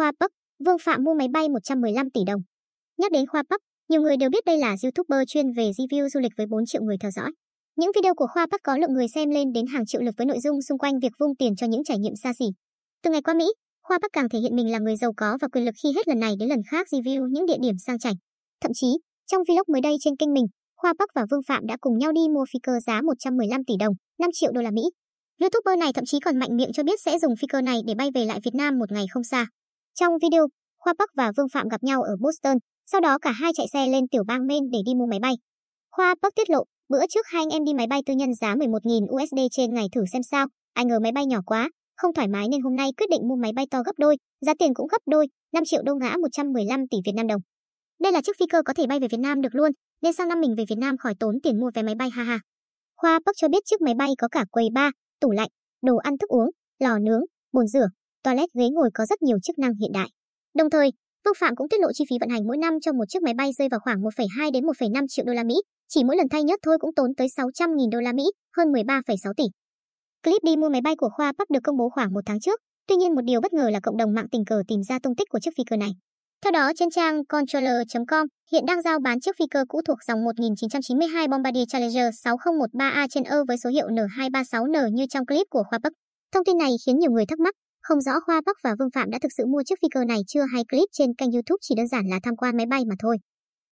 Khoa Bắc, Vương Phạm mua máy bay 115 tỷ đồng. Nhắc đến Khoa Bắc, nhiều người đều biết đây là YouTuber chuyên về review du lịch với 4 triệu người theo dõi. Những video của Khoa Bắc có lượng người xem lên đến hàng triệu lượt với nội dung xung quanh việc vung tiền cho những trải nghiệm xa xỉ. Từ ngày qua Mỹ, Khoa Bắc càng thể hiện mình là người giàu có và quyền lực khi hết lần này đến lần khác review những địa điểm sang chảnh. Thậm chí, trong vlog mới đây trên kênh mình, Khoa Bắc và Vương Phạm đã cùng nhau đi mua phi cơ giá 115 tỷ đồng, 5 triệu đô la Mỹ. YouTuber này thậm chí còn mạnh miệng cho biết sẽ dùng phi cơ này để bay về lại Việt Nam một ngày không xa. Trong video, Khoa Park và Vương Phạm gặp nhau ở Boston, sau đó cả hai chạy xe lên tiểu bang Maine để đi mua máy bay. Khoa Park tiết lộ, bữa trước hai anh em đi máy bay tư nhân giá 11.000 USD trên ngày thử xem sao, ai ngờ máy bay nhỏ quá, không thoải mái nên hôm nay quyết định mua máy bay to gấp đôi, giá tiền cũng gấp đôi, 5 triệu đô ngã 115 tỷ Việt Nam đồng. Đây là chiếc phi cơ có thể bay về Việt Nam được luôn, nên sang năm mình về Việt Nam khỏi tốn tiền mua vé máy bay ha ha. Khoa Park cho biết chiếc máy bay có cả quầy bar, tủ lạnh, đồ ăn thức uống, lò nướng, bồn rửa, toilet ghế ngồi có rất nhiều chức năng hiện đại. Đồng thời, Vương Phạm cũng tiết lộ chi phí vận hành mỗi năm cho một chiếc máy bay rơi vào khoảng 1,2 đến 1,5 triệu đô la Mỹ, chỉ mỗi lần thay nhất thôi cũng tốn tới 600.000 đô la Mỹ, hơn 13,6 tỷ. Clip đi mua máy bay của Khoa Park được công bố khoảng một tháng trước, tuy nhiên một điều bất ngờ là cộng đồng mạng tình cờ tìm ra tung tích của chiếc phi cơ này. Theo đó, trên trang controller.com hiện đang giao bán chiếc phi cơ cũ thuộc dòng 1992 Bombardier Challenger 6013A trên Âu với số hiệu N236N như trong clip của Khoa Park. Thông tin này khiến nhiều người thắc mắc, không rõ khoa Bắc và Vương Phạm đã thực sự mua chiếc phi cơ này chưa hay clip trên kênh YouTube chỉ đơn giản là tham quan máy bay mà thôi.